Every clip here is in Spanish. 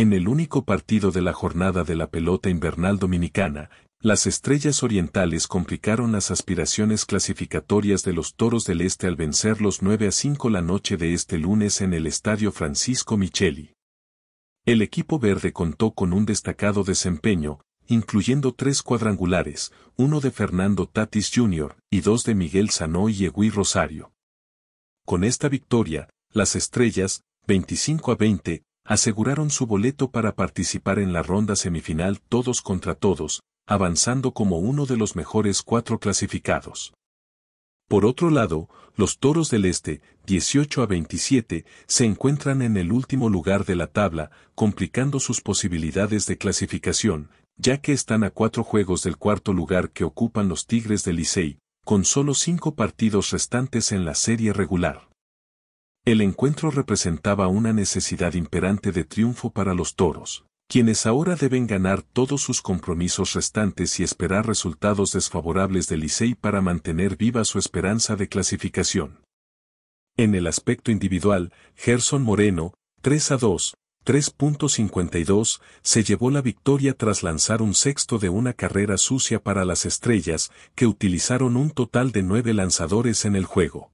En el único partido de la jornada de la pelota invernal dominicana, las estrellas orientales complicaron las aspiraciones clasificatorias de los Toros del Este al vencer los 9 a 5 la noche de este lunes en el Estadio Francisco Micheli. El equipo verde contó con un destacado desempeño, incluyendo tres cuadrangulares, uno de Fernando Tatis Jr. y dos de Miguel Sanó y Egui Rosario. Con esta victoria, las estrellas, 25 a 20, aseguraron su boleto para participar en la ronda semifinal todos contra todos, avanzando como uno de los mejores cuatro clasificados. Por otro lado, los Toros del Este, 18 a 27, se encuentran en el último lugar de la tabla, complicando sus posibilidades de clasificación, ya que están a cuatro juegos del cuarto lugar que ocupan los Tigres del Licey, con solo cinco partidos restantes en la serie regular. El encuentro representaba una necesidad imperante de triunfo para los toros, quienes ahora deben ganar todos sus compromisos restantes y esperar resultados desfavorables de Licey para mantener viva su esperanza de clasificación. En el aspecto individual, Gerson Moreno, 3 a 2, 3.52, se llevó la victoria tras lanzar un sexto de una carrera sucia para las estrellas, que utilizaron un total de nueve lanzadores en el juego.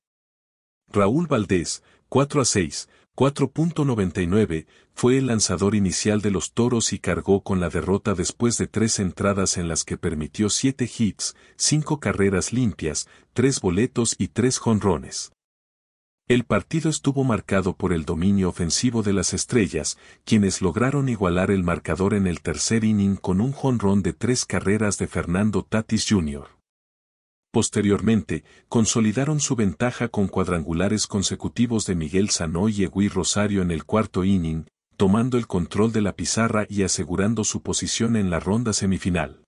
Raúl Valdés, 4 a 6, 4.99, fue el lanzador inicial de los Toros y cargó con la derrota después de tres entradas en las que permitió siete hits, cinco carreras limpias, tres boletos y tres jonrones. El partido estuvo marcado por el dominio ofensivo de las estrellas, quienes lograron igualar el marcador en el tercer inning con un jonrón de tres carreras de Fernando Tatis Jr. Posteriormente, consolidaron su ventaja con cuadrangulares consecutivos de Miguel Sanó y Egui Rosario en el cuarto inning, tomando el control de la pizarra y asegurando su posición en la ronda semifinal.